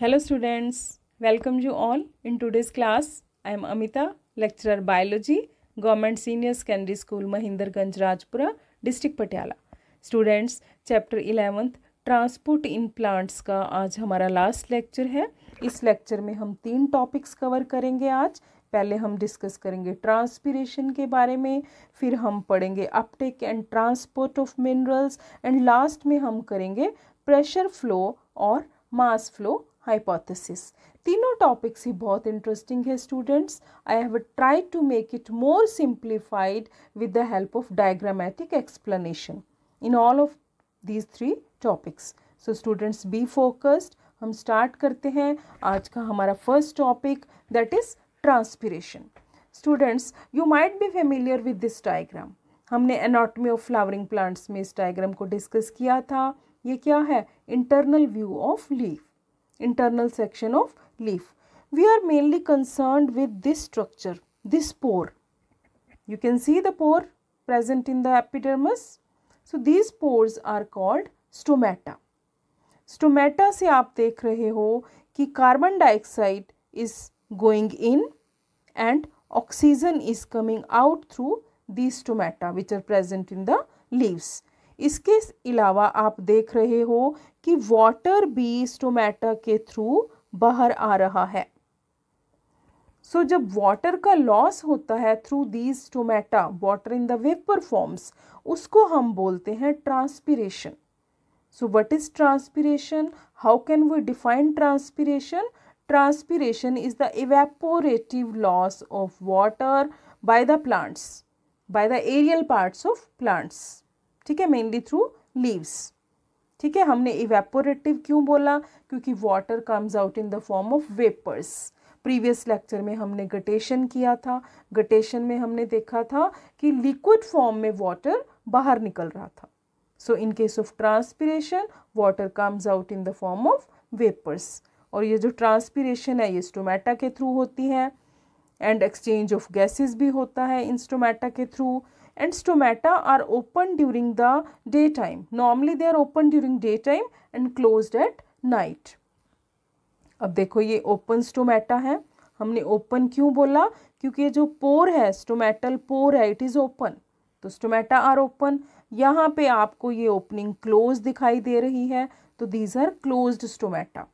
Hello students, welcome you all. In today's class, I am Amita, lecturer biology, Government Senior Secondary School Mahinderganj Rajpura, District Patiala. Students, chapter 11th transport in plants का आज हमारा last lecture है इस lecture में हम तीन topics cover करेंगे आज पहले हम डिस्कस करेंगे ट्रांसपीरेशन के बारे में फिर हम पढ़ेंगे uptake and transport of minerals and last में हम करेंगे प्रेशर फ्लो और मास फ्लो hypothesis. तीनों टॉपिक्स ही बहुत इंटरेस्टिंग है students I have try to make it more simplified with the help of diagrammatic explanation in all of these three topics so students be focused हम start करते हैं आज का हमारा first topic that is transpiration students you might be familiar with this diagram हमने anatomy of flowering plants में इस diagram को डिस्कस किया था ये क्या है internal view of leaf internal section of leaf. We are mainly concerned with this structure, this pore. You can see the pore present in the epidermis. So, these pores are called stomata. Stomata se aap dekh rahe ho ki carbon dioxide is going in and oxygen is coming out through these stomata which are present in the leaves. इसके अलावा आप देख रहे हो कि water भी stomata के through बाहर आ रहा है सो so, जब वाटर का लॉस होता है through these stomata water in the vapour forms उसको हम बोलते हैं transpiration so what is transpiration how can we define transpiration transpiration is the evaporative loss of water by the plants by the aerial parts of plants ठीक है mainly through leaves ठीक है हमने evaporative क्यों बोला क्योंकि water comes out in the form of vapours previous lecture में हमने गटेशन किया था गटेशन में हमने देखा था कि लिक्विड फॉर्म में वाटर बाहर निकल रहा था so in case of transpiration water comes out in the form of vapours और ये जो ट्रांसपीरेशन है ये स्टोमेटा के थ्रू होती है एंड एक्सचेंज ऑफ गैसेस भी होता है इंस्टोमेटा के through and stomata are open during the daytime normally they are open during daytime and closed at night अब देखो ये ओपन स्टोमेटा है हमने ओपन क्यों बोला क्योंकि जो पोर है स्टोमेटल पोर है इट इज़ ओपन तो स्टोमेटा आर ओपन यहाँ पे आपको ये ओपनिंग क्लोज दिखाई दे रही है तो दीज आर क्लोज्ड स्टोमेटा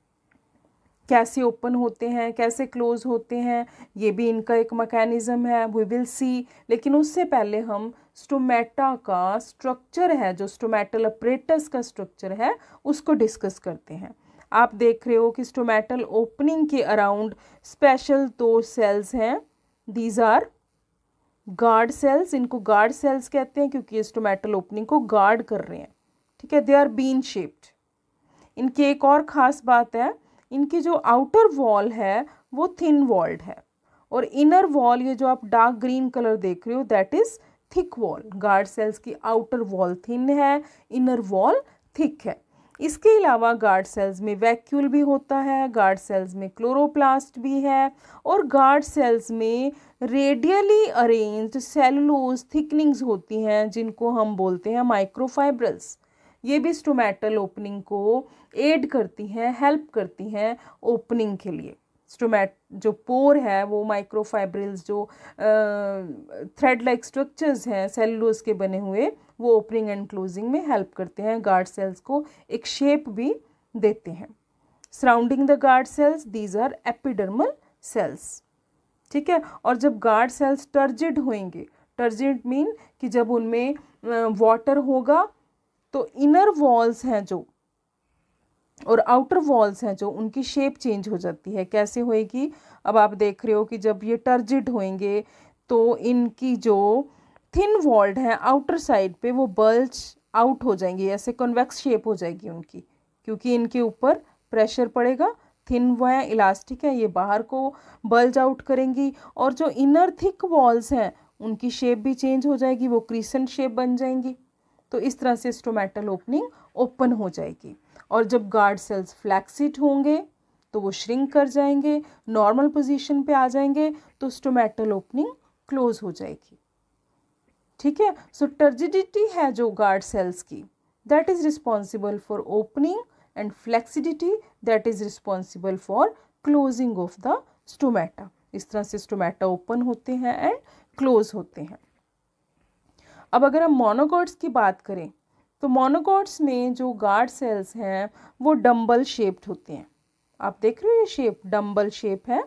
कैसे ओपन होते हैं कैसे क्लोज होते हैं ये भी इनका एक मैकेनिज़्म है वी विल सी लेकिन उससे पहले हम स्टोमेटा का स्ट्रक्चर है जो स्टोमेटल अप्रेटस का स्ट्रक्चर है उसको डिस्कस करते हैं आप देख रहे हो कि स्टोमेटल ओपनिंग के अराउंड स्पेशल दो सेल्स हैं दीज आर गार्ड सेल्स इनको गार्ड सेल्स कहते हैं क्योंकि ये स्टोमेटल ओपनिंग को गार्ड कर रहे हैं ठीक है दे आर बीन शेप्ड इनकी एक और ख़ास बात है इनकी जो आउटर वॉल है वो थिन वॉल्ड है और इनर वॉल ये जो आप डार्क ग्रीन कलर देख रहे हो that is thick wall guard cells की आउटर वॉल थिन है इनर वॉल थिक है इसके अलावा गार्ड सेल्स में वैक्यूल भी होता है गार्ड सेल्स में क्लोरोप्लास्ट भी है और गार्ड सेल्स में रेडियली अरेंज्ड सेलुलोज थिकनिंग्स होती हैं जिनको हम बोलते हैं माइक्रोफाइब्रल्स ये भी स्टोमेटल ओपनिंग को एड करती हैं हेल्प करती हैं ओपनिंग के लिए स्टोमेट जो पोर है वो माइक्रोफाइब्रिल्स जो थ्रेड लाइक स्ट्रक्चर्स हैं सेलुलोज के बने हुए वो ओपनिंग एंड क्लोजिंग में हेल्प करते हैं गार्ड सेल्स को एक शेप भी देते हैं surrounding the guard cells these are epidermal cells ठीक है और जब गार्ड सेल्स टर्जिड होंगे टर्जिड मीन कि जब उनमें वाटर होगा तो इनर वॉल्स हैं जो और आउटर वॉल्स हैं जो उनकी शेप चेंज हो जाती है कैसे होएगी अब आप देख रहे हो कि जब ये टर्जिड होएंगे तो इनकी जो थिन वॉल्ड है आउटर साइड पे वो बल्ज आउट हो जाएंगे ऐसे कन्वेक्स शेप हो जाएगी उनकी क्योंकि इनके ऊपर प्रेशर पड़ेगा थिन वो है इलास्टिक है ये बाहर को बल्ज आउट करेंगी और जो इनर थिक वॉल्स हैं उनकी शेप भी चेंज हो जाएगी वो क्रीसेंट शेप बन जाएंगी तो इस तरह से स्टोमेटल ओपनिंग ओपन हो जाएगी और जब गार्ड सेल्स फ्लैक्सिट होंगे तो वो श्रिंक कर जाएंगे नॉर्मल पोजीशन पे आ जाएंगे तो स्टोमेटल ओपनिंग क्लोज हो जाएगी ठीक है सो टर्जिडिटी है जो गार्ड सेल्स की that is responsible for opening and flaccidity that is responsible for closing of the stomata इस तरह से स्टोमेटा ओपन होते हैं एंड क्लोज होते हैं अब अगर हम मोनोकॉट्स की बात करें तो मोनोकॉट्स में जो गार्ड सेल्स हैं वो डम्बल शेप्ड होते हैं आप देख रहे हो ये शेप डम्बल शेप है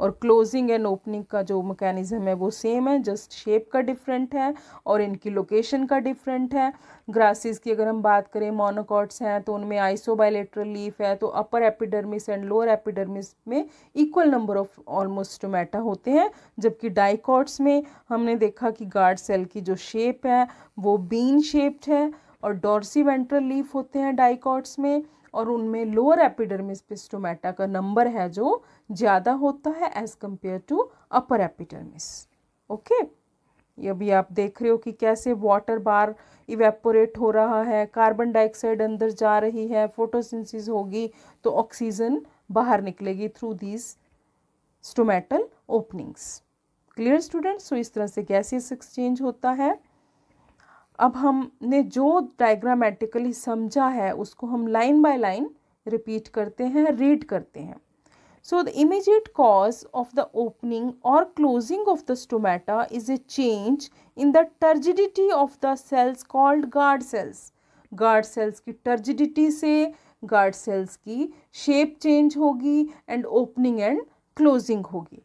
और क्लोजिंग एंड ओपनिंग का जो मैकेनिज़्म है वो सेम है जस्ट शेप का डिफरेंट है और इनकी लोकेशन का डिफरेंट है ग्रासेस की अगर हम बात करें मोनोकॉट्स हैं तो उनमें आइसोबाइलेट्रल लीफ है तो upper epidermis and lower epidermis में equal number of almost stomata होते हैं जबकि डाइकॉट्स में हमने देखा कि गार्ड सेल की जो शेप है वो बीन शेप्ड है और डॉर्सी वेंट्रल लीफ होते हैं डाइकॉट्स में और उनमें लोअर एपिडर्मिस पे स्टोमेटा का नंबर है जो ज़्यादा होता है as compare to upper epidermis okay ये अभी आप देख रहे हो कि कैसे वाटर बार इवेपोरेट हो रहा है कार्बन डाइऑक्साइड अंदर जा रही है फोटोसिंथिस होगी तो ऑक्सीजन बाहर निकलेगी through these stomatal openings clear students so इस तरह से गैसियस एक्सचेंज होता है अब हमने जो डायग्रामेटिकली समझा है उसको हम लाइन बाय लाइन रिपीट करते हैं रीड करते हैं So the immediate cause of the opening or closing of the stomata is a change in the turgidity of the cells called guard cells. Guard cells की turgidity से guard cells की shape change होगी and opening and closing होगी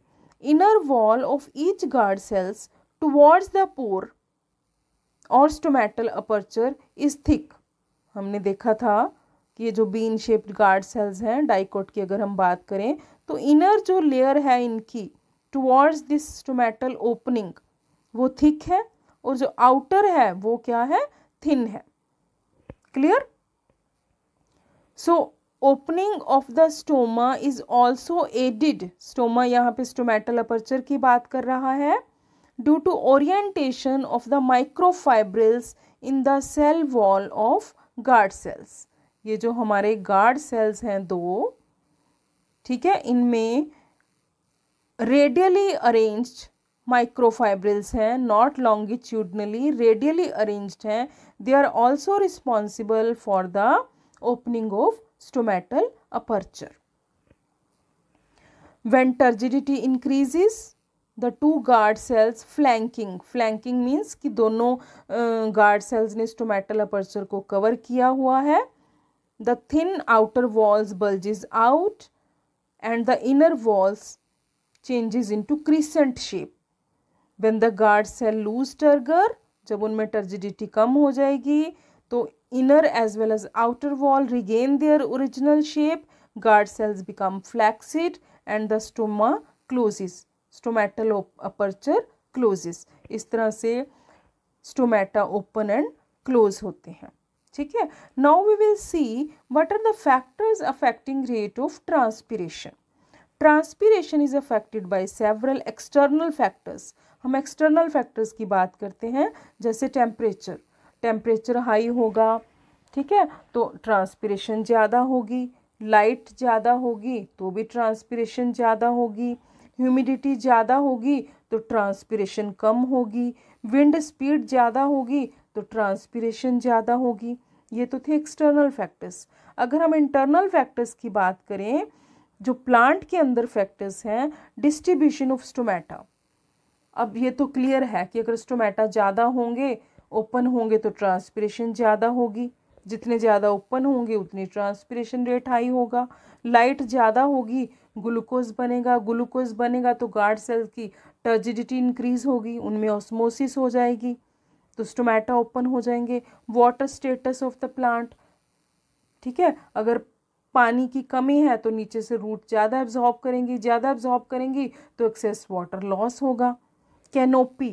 inner wall of each guard cells towards the pore और stomatal aperture is thick हमने देखा था कि ये जो बीन शेप्ड गार्ड सेल्स हैं डाइकोट की अगर हम बात करें तो इनर जो लेयर है इनकी टुवर्ड्स दिस टोमेटल ओपनिंग वो थिक है और जो आउटर है वो क्या है थिन है clear so opening of the stoma is also aided stoma यहाँ पे स्टोमेटल अपर्चर की बात कर रहा है due to orientation of the microfibrils in the cell wall of guard cells ये जो हमारे गार्ड सेल्स हैं दो ठीक है इनमें रेडियली अरेंज्ड माइक्रोफाइब्रिल्स हैं नॉट लॉन्गिट्यूडनली रेडियली अरेंज्ड हैं they are also responsible for the opening of stomatal aperture when turgidity increases the two guard cells flanking flanking means कि दोनों गार्ड सेल्स ने स्टोमेटल अपर्चर को cover किया हुआ है the the thin outer walls out and the inner walls changes into crescent shape when the guard cell lose turgor जब उनमें turgidity कम हो जाएगी तो inner as well as outer wall regain their original shape guard cells become flaccid and the stoma closes stomatal aperture closes इस तरह से stomata open and close होते हैं ठीक है now we will see what are the factors affecting rate of transpiration transpiration is affected by several external factors हम external factors की बात करते हैं जैसे टेम्परेचर टेम्परेचर हाई होगा ठीक है तो ट्रांसपीरेशन ज़्यादा होगी लाइट ज़्यादा होगी तो भी ट्रांसपीरेशन ज़्यादा होगी ह्यूमिडिटी ज़्यादा होगी तो ट्रांसपीरेशन कम होगी विंड स्पीड ज़्यादा होगी तो ट्रांसपीरेशन ज़्यादा होगी ये तो थे एक्सटर्नल फैक्टर्स अगर हम इंटरनल फैक्टर्स की बात करें जो प्लांट के अंदर फैक्टर्स हैं डिस्ट्रीब्यूशन ऑफ स्टोमेटा अब ये तो क्लियर है कि अगर स्टोमेटा ज़्यादा होंगे ओपन होंगे तो ट्रांसपीरेशन ज़्यादा होगी जितने ज़्यादा ओपन होंगे उतनी ट्रांसपीरेशन रेट हाई होगा लाइट ज़्यादा होगी ग्लूकोज बनेगा ग्लूकोज बनेगा तो गार्ड सेल्स की टर्जिडिटी इंक्रीज़ होगी उनमें ऑस्मोसिस हो जाएगी तो स्टोमेटा ओपन हो जाएंगे water status of the plant ठीक है अगर पानी की कमी है तो नीचे से रूट ज़्यादा एब्जॉर्ब करेंगी ज़्यादा एब्जॉर्ब करेंगी तो एक्सेस वाटर लॉस होगा कैनोपी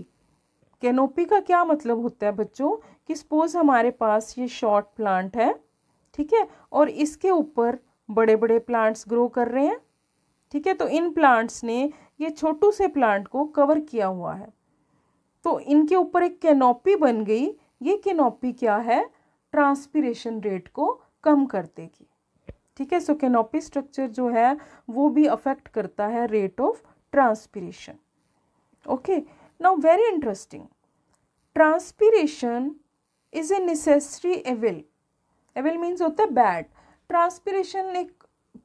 कैनोपी का क्या मतलब होता है बच्चों कि सपोज हमारे पास ये शॉर्ट प्लांट है ठीक है और इसके ऊपर बड़े बड़े प्लांट्स ग्रो कर रहे हैं ठीक है तो इन प्लांट्स ने ये छोटू से प्लांट को कवर किया हुआ है तो इनके ऊपर एक कैनोपी बन गई ये कैनोपी क्या है ट्रांसपीरेशन रेट को कम कर देगी ठीक है सो कैनोपी स्ट्रक्चर जो है वो भी अफेक्ट करता है rate of transpiration okay now very interesting transpiration is a necessary evil evil means होता है बैड ट्रांसपीरेशन एक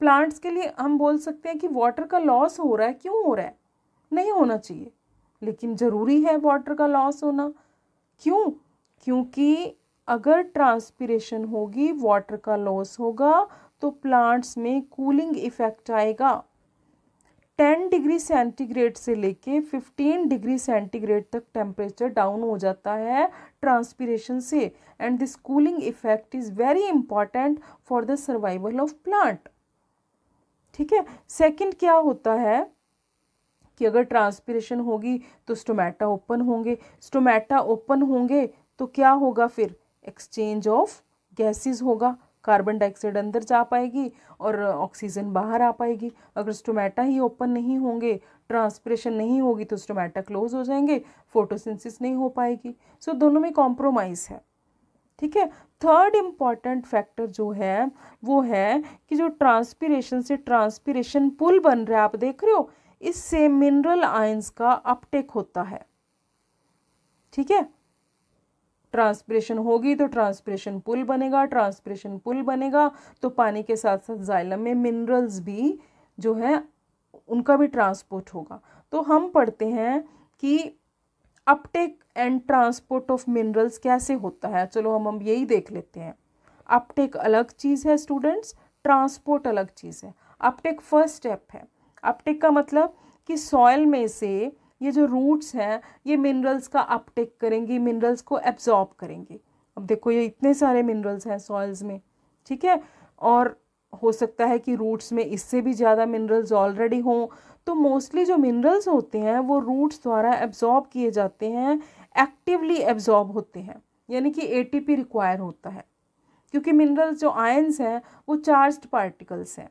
प्लांट्स के लिए हम बोल सकते हैं कि वाटर का लॉस हो रहा है क्यों हो रहा है नहीं होना चाहिए लेकिन ज़रूरी है वाटर का लॉस होना क्यों क्योंकि अगर ट्रांसपीरेशन होगी वाटर का लॉस होगा तो प्लांट्स में कूलिंग इफेक्ट आएगा टेन डिग्री सेंटीग्रेड से लेके फिफ्टीन डिग्री सेंटीग्रेड तक टेम्परेचर डाउन हो जाता है ट्रांसपीरेशन से and this cooling effect is very important for the survival of plant ठीक है सेकंड क्या होता है कि अगर ट्रांसपिरेशन होगी तो स्टोमेटा ओपन होंगे स्टोमेटा ओपन होंगे तो क्या होगा फिर एक्सचेंज ऑफ गैसेस होगा कार्बन डाइऑक्साइड अंदर जा पाएगी और ऑक्सीजन बाहर आ पाएगी अगर स्टोमेटा ही ओपन नहीं होंगे ट्रांसपरेशन नहीं होगी तो स्टोमेटा क्लोज हो जाएंगे फोटोसिंथेसिस नहीं हो पाएगी सो so, दोनों में कॉम्प्रोमाइज़ है ठीक है थर्ड इम्पॉर्टेंट फैक्टर जो है वो है कि जो ट्रांसपिरेशन से ट्रांसपिरेशन पुल बन रहा है आप देख रहे हो इससे मिनरल आयंस का अपटेक होता है ठीक है ट्रांसपरेशन होगी तो ट्रांसपरेशन पुल बनेगा ट्रांसपरेशन पुल बनेगा तो पानी के साथ साथ जाइलम में मिनरल्स भी जो है उनका भी ट्रांसपोर्ट होगा तो हम पढ़ते हैं कि uptake and transport of minerals कैसे होता है चलो हम हम यही देख लेते हैं अपटेक अलग चीज़ है स्टूडेंट्स ट्रांसपोर्ट अलग चीज़ है अपटेक फर्स्ट स्टेप है अपटेक का मतलब कि सॉयल में से ये जो रूट्स हैं ये मिनरल्स का अपटेक करेंगी मिनरल्स को एब्जॉर्ब करेंगी अब देखो ये इतने सारे मिनरल्स हैं सॉयल्स में ठीक है और हो सकता है कि रूट्स में इससे भी ज़्यादा मिनरल्स ऑलरेडी हों तो मोस्टली जो मिनरल्स होते हैं वो रूट्स द्वारा एब्जॉर्ब किए जाते हैं एक्टिवली एब्जॉर्ब होते हैं यानी कि एटीपी रिक्वायर होता है क्योंकि मिनरल्स जो आयंस हैं वो चार्ज्ड पार्टिकल्स हैं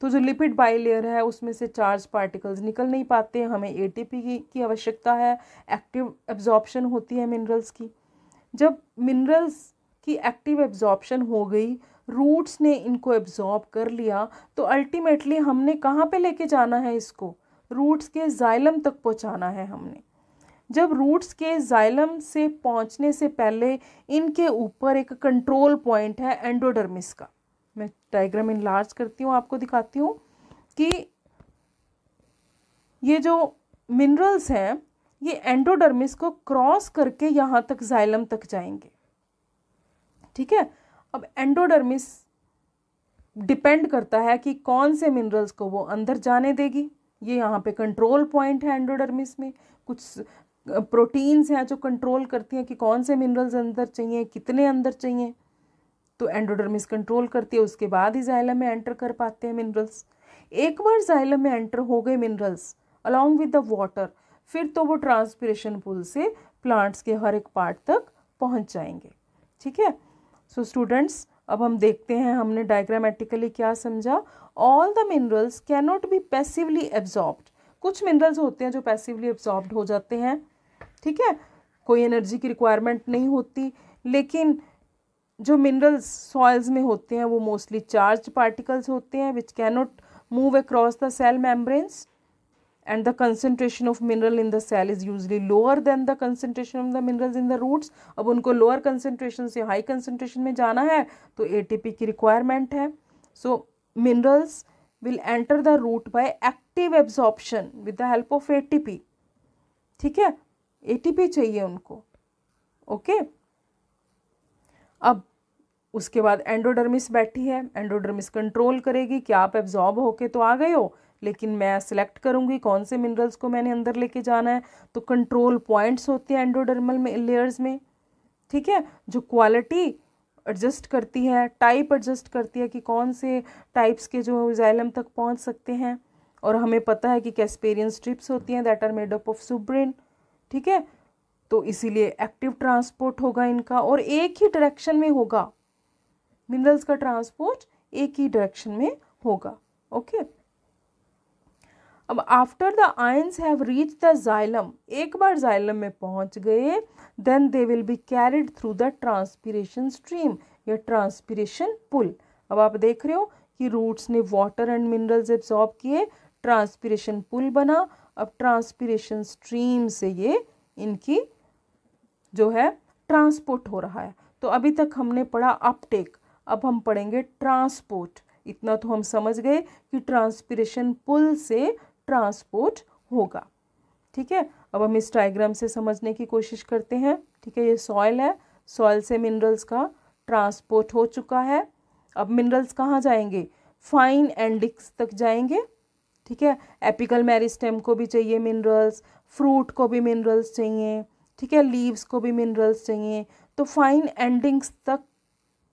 तो जो लिपिड बाइलेयर है उसमें से चार्ज पार्टिकल्स निकल नहीं पाते हमें एटीपी की, की आवश्यकता है एक्टिव एब्जॉर्प्शन होती है मिनरल्स की जब मिनरल्स की एक्टिव एब्जॉर्प्शन हो गई रूट्स ने इनको एब्जॉर्ब कर लिया तो अल्टीमेटली हमने कहाँ पे लेके जाना है इसको रूट्स के जाइलम तक पहुँचाना है हमने जब रूट्स के जाइलम से पहुँचने से पहले इनके ऊपर एक कंट्रोल पॉइंट है एंडोडर्मिस का डायग्राम लार्ज करती हूँ आपको दिखाती हूँ कि ये जो मिनरल्स हैं ये एंडोडर्मिस को क्रॉस करके यहाँ तक जाइलम तक जाएंगे ठीक है अब एंडोडर्मिस डिपेंड करता है कि कौन से मिनरल्स को वो अंदर जाने देगी ये यहाँ पे कंट्रोल पॉइंट है एंडोडर्मिस में कुछ प्रोटीन्स हैं जो कंट्रोल करती हैं कि कौन से मिनरल्स अंदर चाहिए कितने अंदर चाहिए तो एंडोडर्मिस कंट्रोल करती है उसके बाद ही जाइलम में एंटर कर पाते हैं मिनरल्स एक बार जाइलम में एंटर हो गए minerals along with the water फिर तो वो ट्रांसपिरेशन पुल से प्लांट्स के हर एक पार्ट तक पहुंच जाएंगे ठीक है सो स्टूडेंट्स अब हम देखते हैं हमने डायग्रामेटिकली क्या समझा all the minerals cannot be passively absorbed कुछ मिनरल्स होते हैं जो पैसिवली एब्जॉर्ब्ड हो जाते हैं ठीक है कोई एनर्जी की रिक्वायरमेंट नहीं होती लेकिन जो मिनरल्स सॉयल्स में होते हैं वो मोस्टली चार्ज पार्टिकल्स होते हैं which can not move across the cell membranes and the concentration of mineral in the cell is usually lower than the concentration of the minerals in the roots अब उनको lower concentration से high concentration में जाना है तो A T P की requirement है so minerals will enter the root by active absorption with the help of A T P ठीक है ए टी पी चाहिए उनको ओके okay? अब उसके बाद एंडोडर्मिस बैठी है एंडोडर्मिस कंट्रोल करेगी कि आप एब्जॉर्ब होके तो आ गए हो लेकिन मैं सिलेक्ट करूँगी कौन से मिनरल्स को मैंने अंदर लेके जाना है तो कंट्रोल पॉइंट्स होते हैं एंडोडर्मल में लेयर्स में ठीक है जो क्वालिटी एडजस्ट करती है टाइप एडजस्ट करती है कि कौन से टाइप्स के जो जैलम तक पहुँच सकते हैं और हमें पता है कि कैसपेरियन स्ट्रिप्स होती हैं that are made up of suberin ठीक है तो इसीलिए एक्टिव ट्रांसपोर्ट होगा इनका और एक ही डायरेक्शन में होगा मिनरल्स का ट्रांसपोर्ट एक ही डायरेक्शन में होगा ओके अब after the ions have reach the xylem एक बार जाइलम में पहुंच गए then they will be carried through the transpiration stream या ट्रांसपीरेशन पुल अब आप देख रहे हो कि रूट्स ने वाटर एंड मिनरल्स एब्जॉर्ब किए ट्रांसपीरेशन पुल बना अब ट्रांसपीरेशन स्ट्रीम से ये इनकी जो है ट्रांसपोर्ट हो रहा है तो अभी तक हमने पढ़ा अपटेक अब हम पढ़ेंगे ट्रांसपोर्ट इतना तो हम समझ गए कि ट्रांसपिरेशन पुल से ट्रांसपोर्ट होगा ठीक है अब हम इस डायग्राम से समझने की कोशिश करते हैं ठीक है ये सॉयल है सॉयल से मिनरल्स का ट्रांसपोर्ट हो चुका है अब मिनरल्स कहाँ जाएंगे फाइन एंडिक्स तक जाएंगे ठीक है एपिकल मेरिस्टेम को भी चाहिए मिनरल्स फ्रूट को भी मिनरल्स चाहिए ठीक है लीव्स को भी मिनरल्स चाहिए तो फाइन एंडिंग्स तक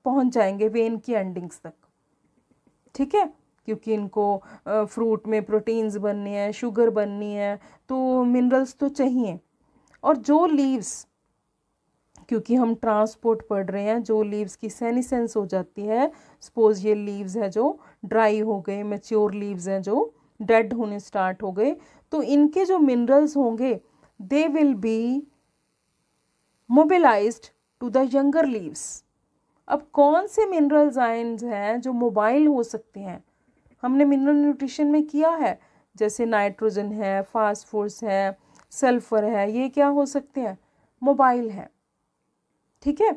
पहुंच जाएंगे वेन की एंडिंग्स तक ठीक है क्योंकि इनको फ्रूट में प्रोटीन्स बनने हैं शुगर बननी है तो मिनरल्स तो चाहिए और जो लीव्स क्योंकि हम ट्रांसपोर्ट पढ़ रहे हैं जो लीव्स की सेनिसेंस हो जाती है सपोज ये लीव्स है जो ड्राई हो गए मेच्योर लीव्स हैं जो डेड होने स्टार्ट हो गए तो इनके जो मिनरल्स होंगे they will be mobilised to the younger leaves अब कौन से मिनरल्स आयन्स हैं जो मोबाइल हो सकते हैं हमने मिनरल न्यूट्रिशन में किया है जैसे नाइट्रोजन है फास्फोरस है सल्फर है ये क्या हो सकते हैं मोबाइल है ठीक है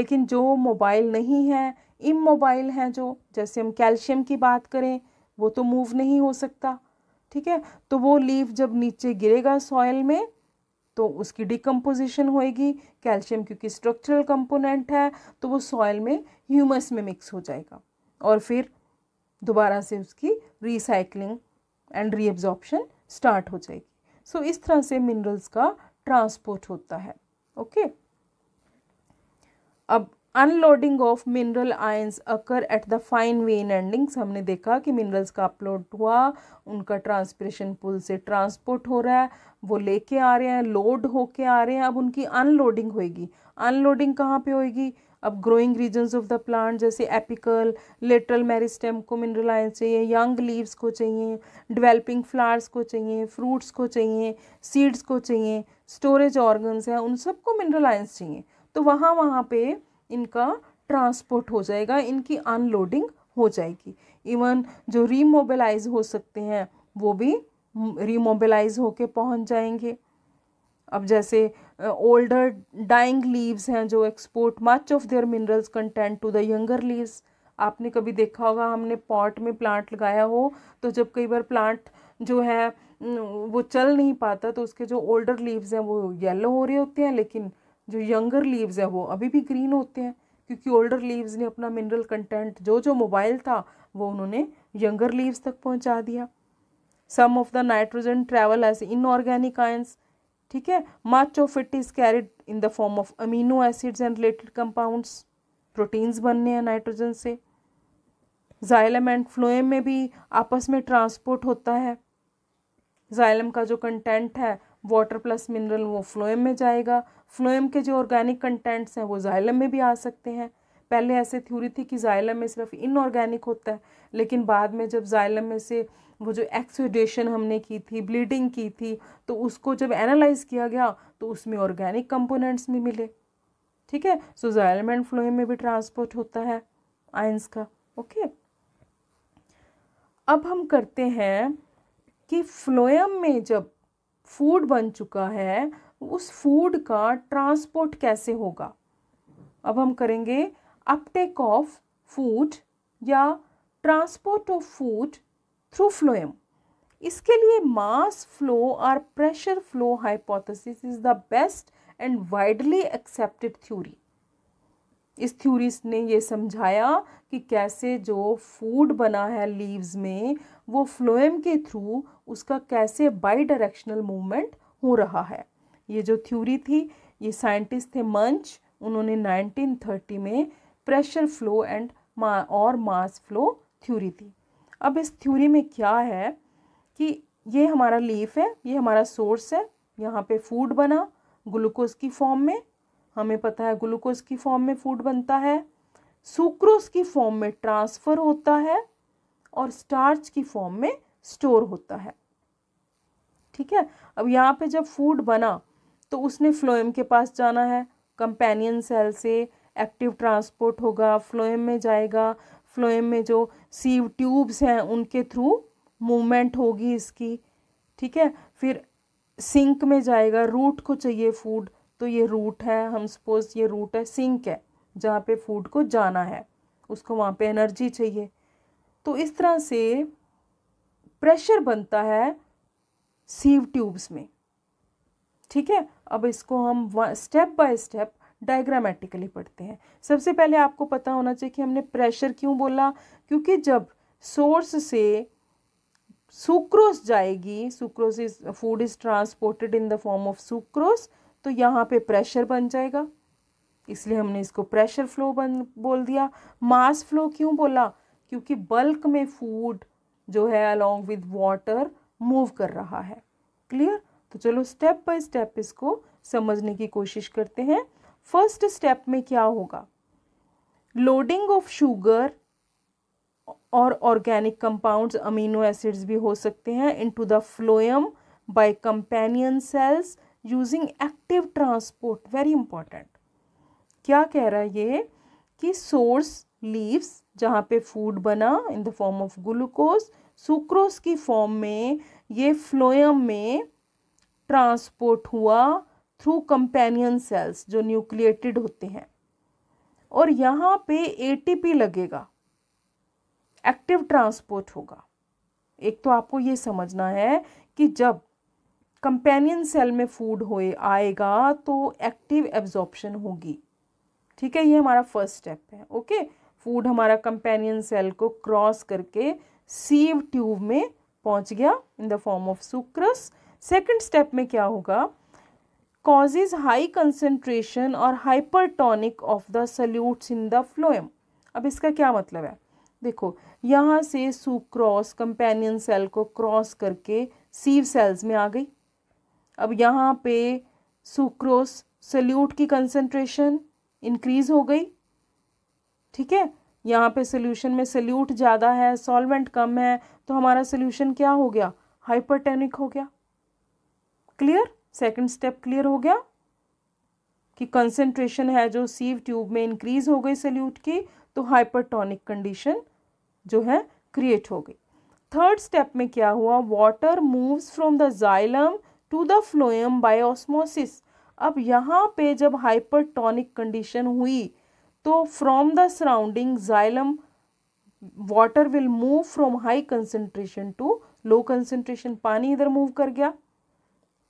लेकिन जो मोबाइल नहीं है इमोबाइल हैं जो जैसे हम कैल्शियम की बात करें वो तो मूव नहीं हो सकता ठीक है तो वो लीव जब नीचे गिरेगा सॉयल में तो उसकी डिकम्पोजिशन होएगी कैल्शियम क्योंकि स्ट्रक्चरल कंपोनेंट है तो वो सॉयल में ह्यूमस में मिक्स हो जाएगा और फिर दोबारा से उसकी रिसाइकलिंग एंड रीएब्जॉर्प्शन स्टार्ट हो जाएगी सो so, इस तरह से मिनरल्स का ट्रांसपोर्ट होता है ओके okay? अब unloading of mineral ions occur at the fine vein endings हमने देखा कि मिनरल्स का अपलोड हुआ उनका ट्रांसप्रेशन पुल से ट्रांसपोर्ट हो रहा है वो लेके आ रहे हैं लोड होके आ रहे हैं अब उनकी अनलोडिंग होएगी अनलोडिंग कहाँ पे होएगी अब growing regions of the plant जैसे एपिकल लेटरल मेरिस्टेम को मिनरल आयंस चाहिए यंग लीव्स को चाहिए डेवलपिंग फ्लावर्स को चाहिए फ्रूट्स को चाहिए सीड्स को चाहिए स्टोरेज ऑर्गन्स हैं उन सबको मिनरल आयंस चाहिए तो वहाँ वहाँ पर इनका ट्रांसपोर्ट हो जाएगा इनकी अनलोडिंग हो जाएगी इवन जो रीमोबिलाइज हो सकते हैं वो भी रीमोबिलाइज होके पहुंच जाएंगे अब जैसे ओल्डर डाइंग लीव्स हैं जो export much of their minerals content to the younger leaves आपने कभी देखा होगा हमने पॉट में प्लांट लगाया हो तो जब कई बार प्लांट जो है वो चल नहीं पाता तो उसके जो ओल्डर लीव्स हैं वो येलो हो रहे होते हैं लेकिन जो यंगर लीव्स हैं वो अभी भी ग्रीन होते हैं क्योंकि ओल्डर लीव्स ने अपना मिनरल कंटेंट जो जो मोबाइल था वो उन्होंने यंगर लीव्स तक पहुंचा दिया some of the nitrogen travel as inorganic ions ठीक है much of it is carried in the form of amino acids and related compounds proteins बनने हैं नाइट्रोजन से जाइलम एंड फ्लोएम में भी आपस में ट्रांसपोर्ट होता है जाइलम का जो कंटेंट है वाटर प्लस मिनरल वो फ्लोएम में जाएगा फ्लोएम के जो ऑर्गेनिक कंटेंट्स हैं वो जाइलम में भी आ सकते हैं पहले ऐसे थ्योरी थी कि जाइलम में सिर्फ इनऑर्गेनिक होता है लेकिन बाद में जब जाइलम में से वो जो एक्सोडेशन हमने की थी ब्लीडिंग की थी तो उसको जब एनालाइज किया गया तो उसमें ऑर्गेनिक कंपोनेंट्स भी मिले ठीक है सो जाइलम एंड फ्लोएम में भी ट्रांसपोर्ट होता है आयंस का ओके अब हम करते हैं कि फ्लोएम में जब फूड बन चुका है उस फूड का ट्रांसपोर्ट कैसे होगा अब हम करेंगे अपटेक ऑफ फूड या transport of food through phloem इसके लिए मास फ्लो और pressure flow hypothesis is the best and widely accepted theory इस थ्योरी ने ये समझाया कि कैसे जो फूड बना है लीव्स में वो फ्लोएम के थ्रू उसका कैसे बाई डायरेक्शनल मूवमेंट हो रहा है ये जो थ्योरी थी ये साइंटिस्ट थे मंच उन्होंने 1930 में प्रेशर फ्लो एंड मा और मास फ्लो थ्योरी थी अब इस थ्योरी में क्या है कि ये हमारा लीफ है ये हमारा सोर्स है यहाँ पे फूड बना ग्लूकोज की फॉर्म में हमें पता है ग्लूकोज की फॉर्म में फूड बनता है सुक्रोज की फॉर्म में ट्रांसफ़र होता है और स्टार्च की फॉर्म में स्टोर होता है ठीक है अब यहाँ पे जब फूड बना तो उसने फ्लोएम के पास जाना है कंपेनियन सेल से एक्टिव ट्रांसपोर्ट होगा फ्लोएम में जाएगा फ्लोएम में जो सीव ट्यूब्स हैं उनके थ्रू मूवमेंट होगी इसकी ठीक है फिर सिंक में जाएगा रूट को चाहिए फूड तो ये रूट है हम सपोज ये रूट है सिंक है जहाँ पे फूड को जाना है उसको वहाँ पे एनर्जी चाहिए तो इस तरह से प्रेशर बनता है सीव ट्यूब्स में ठीक है अब इसको हम स्टेप बाय स्टेप डायग्रामेटिकली पढ़ते हैं सबसे पहले आपको पता होना चाहिए कि हमने प्रेशर क्यों बोला क्योंकि जब सोर्स से सुक्रोस जाएगी sucrose is food is transported in the form of sucrose तो यहाँ पे प्रेशर बन जाएगा इसलिए हमने इसको प्रेशर फ्लो बन बोल दिया मास फ्लो क्यों बोला क्योंकि बल्क में फूड जो है अलॉन्ग विद वाटर मूव कर रहा है क्लियर तो चलो स्टेप बाय स्टेप इसको समझने की कोशिश करते हैं फर्स्ट स्टेप में क्या होगा लोडिंग ऑफ शुगर और ऑर्गेनिक कंपाउंड्स अमीनो एसिड्स भी हो सकते हैं into the phloem by companion cells using active transport very important क्या कह रहा है ये कि सोर्स लीव्स जहाँ पे फूड बना in the form of glucose sucrose की फॉर्म में ये फ्लोएम में ट्रांसपोर्ट हुआ थ्रू कंपेनियन सेल्स जो न्यूक्लिएटेड होते हैं और यहाँ पे एटीपी लगेगा एक्टिव ट्रांसपोर्ट होगा एक तो आपको ये समझना है कि जब कंपेनियन सेल में फूड होए आएगा तो एक्टिव एब्जॉर्प्शन होगी ठीक है ये हमारा फर्स्ट स्टेप है ओके फूड हमारा कंपेनियन सेल को क्रॉस करके सीव ट्यूब में पहुंच गया in the form of sucrose second step में क्या होगा कॉजेज हाई कंसेंट्रेशन और hypertonic of the solutes in the phloem अब इसका क्या मतलब है देखो यहाँ से सुक्रॉस कंपेनियन सेल को क्रॉस करके सीव सेल्स में आ गई अब यहाँ पे सुक्रोस सल्यूट की कंसेंट्रेशन इंक्रीज हो गई ठीक है यहाँ पे सोल्यूशन में सल्यूट ज़्यादा है सॉल्वेंट कम है तो हमारा सोल्यूशन क्या हो गया हाइपरटेनिक हो गया क्लियर सेकंड स्टेप क्लियर हो गया कि कंसेंट्रेशन है जो सीव ट्यूब में इंक्रीज हो गई सल्यूट की तो हाइपरटोनिक कंडीशन जो है क्रिएट हो गई थर्ड स्टेप में क्या हुआ water moves from the xylem to the phloem by osmosis अब यहाँ पे जब हाइपरटोनिक कंडीशन हुई तो from the surrounding xylem water will move from high concentration to low concentration पानी इधर मूव कर गया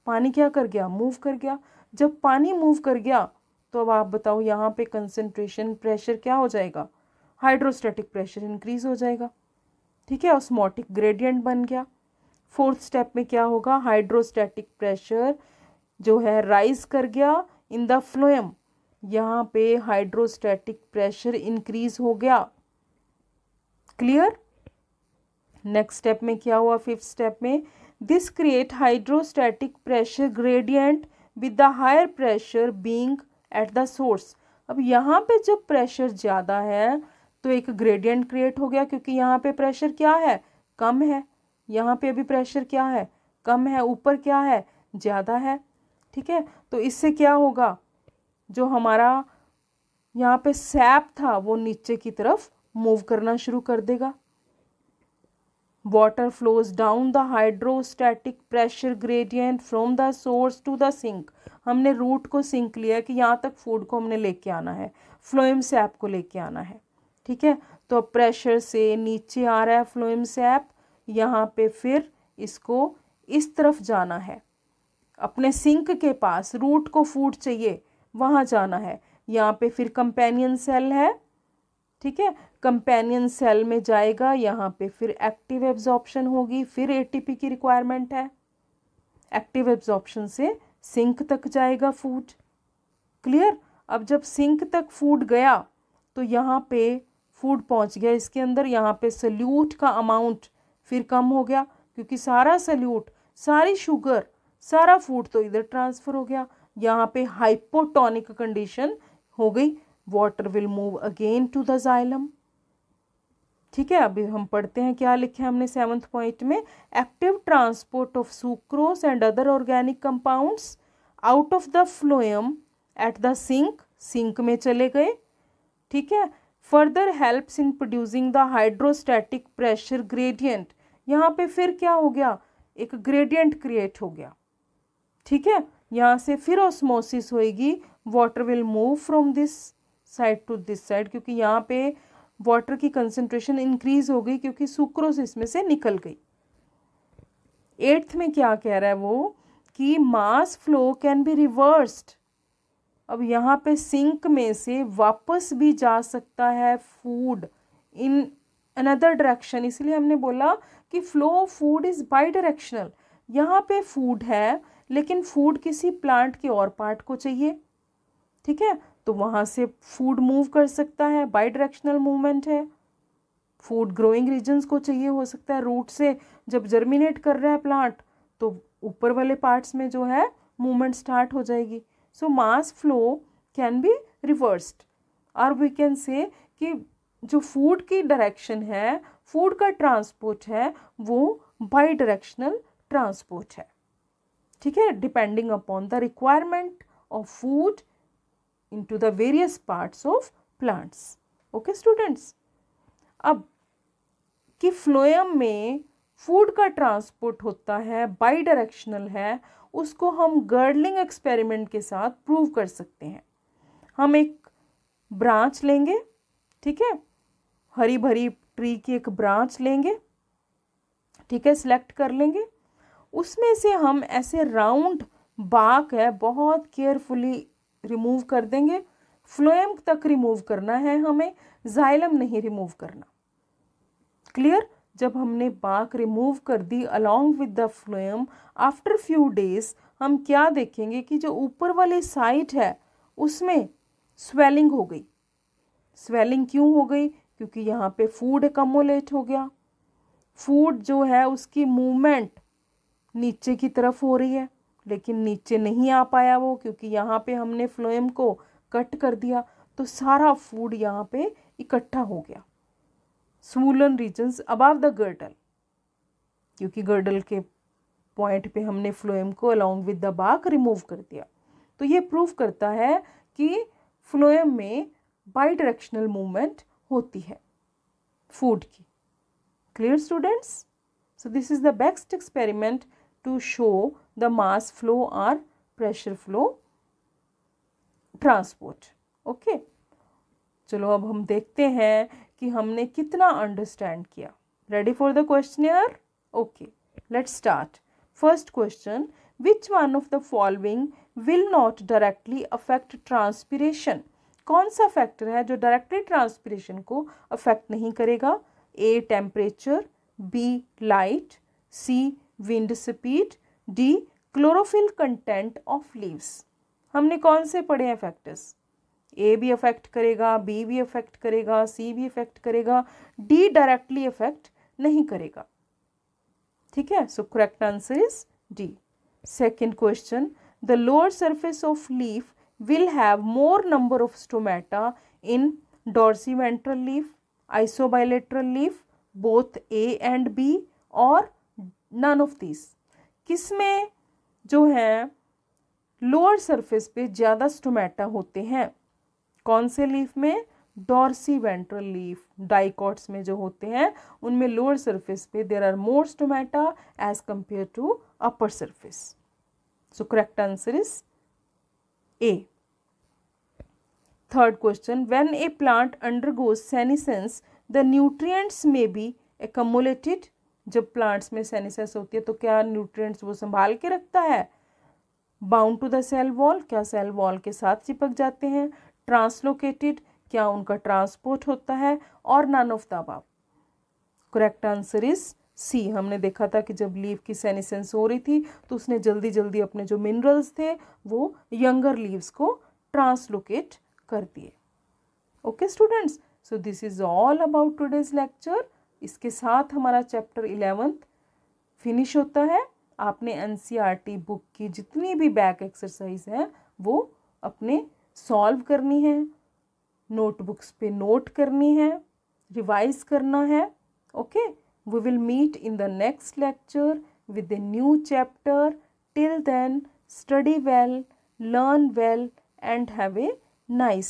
पानी क्या कर गया मूव कर गया जब पानी मूव कर गया तो अब आप बताओ यहाँ पे कंसनट्रेशन प्रेशर क्या हो जाएगा हाइड्रोस्टैटिक प्रेशर इंक्रीज हो जाएगा ठीक है ऑस्मोटिक ग्रेडियंट बन गया फोर्थ स्टेप में क्या होगा हाइड्रोस्टैटिक प्रेशर जो है राइज कर गया इन द फ्लोएम यहाँ पे हाइड्रोस्टैटिक प्रेशर इंक्रीज हो गया क्लियर नेक्स्ट स्टेप में क्या हुआ फिफ्थ स्टेप में this create hydrostatic pressure gradient with the higher pressure being at the source अब यहाँ पे जब प्रेशर ज़्यादा है तो एक ग्रेडियंट क्रिएट हो गया क्योंकि यहाँ पे प्रेशर क्या है कम है यहाँ पे अभी प्रेशर क्या है कम है ऊपर क्या है ज़्यादा है ठीक है तो इससे क्या होगा जो हमारा यहाँ पे सैप था वो नीचे की तरफ मूव करना शुरू कर देगा water flows down the hydrostatic pressure gradient from the source to the sink हमने रूट को सिंक लिया कि यहाँ तक फूड को हमने लेके आना है फ्लोइम सैप को लेके आना है ठीक है तो अब प्रेशर से नीचे आ रहा है फ्लोइम सैप यहाँ पे फिर इसको इस तरफ जाना है अपने सिंक के पास रूट को फूड चाहिए वहाँ जाना है यहाँ पे फिर कंपेनियन सेल है ठीक है कंपेनियन सेल में जाएगा यहाँ पे फिर एक्टिव एब्जॉर्प्शन होगी फिर एटीपी की रिक्वायरमेंट है एक्टिव एब्जॉर्प्शन से सिंक तक जाएगा फूड क्लियर अब जब सिंक तक फूड गया तो यहाँ पे फूड पहुँच गया इसके अंदर यहाँ पे सल्यूट का अमाउंट फिर कम हो गया क्योंकि सारा सल्यूट सारी शुगर सारा फूड तो इधर ट्रांसफ़र हो गया यहाँ पे हाइपोटोनिक कंडीशन हो गई water will move again to the xylem ठीक है अभी हम पढ़ते हैं क्या लिखे हमने सेवन्थ पॉइंट में active transport of sucrose and other organic compounds out of the phloem at the sink sink में चले गए ठीक है further helps in producing the hydrostatic pressure gradient यहाँ पे फिर क्या हो गया एक ग्रेडियंट क्रिएट हो गया ठीक है यहाँ से फिर ऑस्मोसिस होएगी water will move from this side to this side क्योंकि यहाँ पे वाटर की कंसनट्रेशन इंक्रीज हो गई क्योंकि सुक्रोस इसमें से निकल गई एट्थ में क्या कह रहा है वो कि mass flow can be reversed अब यहाँ पे सिंक में से वापस भी जा सकता है फूड इन अनदर डायरेक्शन इसलिए हमने बोला कि flow of food is bidirectional यहाँ पे फूड है लेकिन फूड किसी प्लांट के और पार्ट को चाहिए ठीक है तो वहाँ से फूड मूव कर सकता है बाई डायरेक्शनल मूवमेंट है फूड ग्रोइंग रीजन्स को चाहिए हो सकता है रूट से जब जर्मिनेट कर रहा है प्लांट तो ऊपर वाले पार्ट्स में जो है मूवमेंट स्टार्ट हो जाएगी so mass flow can be reversed और वी कैन से कि जो फूड की डायरेक्शन है फूड का ट्रांसपोर्ट है वो बाई डायरेक्शनल ट्रांसपोर्ट है ठीक है depending upon the requirement of food into the various parts of plants okay students अब कि फ्लोएम में फूड का ट्रांसपोर्ट होता है बाई डायरेक्शनल है उसको हम गर्डलिंग एक्सपेरिमेंट के साथ प्रूव कर सकते हैं हम एक ब्रांच लेंगे ठीक है हरी भरी ट्री की एक ब्रांच लेंगे ठीक है सिलेक्ट कर लेंगे उसमें से हम ऐसे राउंड बाक है बहुत केयरफुली रिमूव कर देंगे फ्लोएम तक रिमूव करना है हमें जाइलम नहीं रिमूव करना क्लियर जब हमने बाक रिमूव कर दी along with the phloem after few days हम क्या देखेंगे कि जो ऊपर वाली साइट है उसमें स्वेलिंग हो गई स्वेलिंग क्यों हो गई क्योंकि यहाँ पे फूड एकमोलेट हो गया फूड जो है उसकी मूवमेंट नीचे की तरफ हो रही है लेकिन नीचे नहीं आ पाया वो क्योंकि यहाँ पे हमने फ्लोएम को कट कर दिया तो सारा फूड यहाँ पे इकट्ठा हो गया swollen regions above the girdle क्योंकि गर्डल के पॉइंट पे हमने फ्लोएम को along with the bark remove कर दिया तो ये प्रूव करता है कि फ्लोएम में बाई डायरेक्शनल मूवमेंट होती है फूड की clear students so this is the best experiment to show the mass flow or pressure flow transport. Okay. चलो अब हम देखते हैं कि हमने कितना अंडरस्टैंड किया ready for the question okay let's start first question which one of the following will not directly affect transpiration कौन सा फैक्टर है जो डायरेक्टली ट्रांसपीरेशन को अफेक्ट नहीं करेगा A temperature B light C wind speed D chlorophyll content of leaves हमने कौन से पढ़े हैं फैक्टर्स ए भी अफेक्ट करेगा बी भी अफेक्ट करेगा सी भी अफेक्ट करेगा डी डायरेक्टली अफेक्ट नहीं करेगा ठीक है so correct answer is D second question the lower surface of leaf will have more number of stomata in dorsiventral leaf isobilateral leaf both A and B और none of this किसमें जो है lower surface पे ज़्यादा stomata होते हैं कौन से लीफ में डॉर्सी वेंट्रल लीफ डाइकॉट्स में जो होते हैं उनमें लोअर सरफेस पे there are more stomata as compare to upper surface so correct answer is A third question when a plant undergoes senescence the nutrients may be accumulated जब plants में सेनेसेस होती है तो क्या न्यूट्रिएंट्स वो संभाल के रखता है bound to the cell wall क्या सेल वॉल के साथ चिपक जाते हैं ट्रांसलोकेटेड क्या उनका ट्रांसपोर्ट होता है और none of the above correct answer is C हमने देखा था कि जब लीव की सेनिसेंस हो रही थी तो उसने जल्दी जल्दी अपने जो मिनरल्स थे वो यंगर लीव्स को ट्रांसलोकेट कर दिए okay students so this is all about today's lecture इसके साथ हमारा चैप्टर इलेवेंथ फिनिश होता है आपने एन बुक e की जितनी भी बैक एक्सरसाइज हैं वो अपने सॉल्व करनी है नोटबुक्स पे नोट करनी है रिवाइज करना है okay we will meet in the next lecture with a new chapter till then study well learn well and have a nice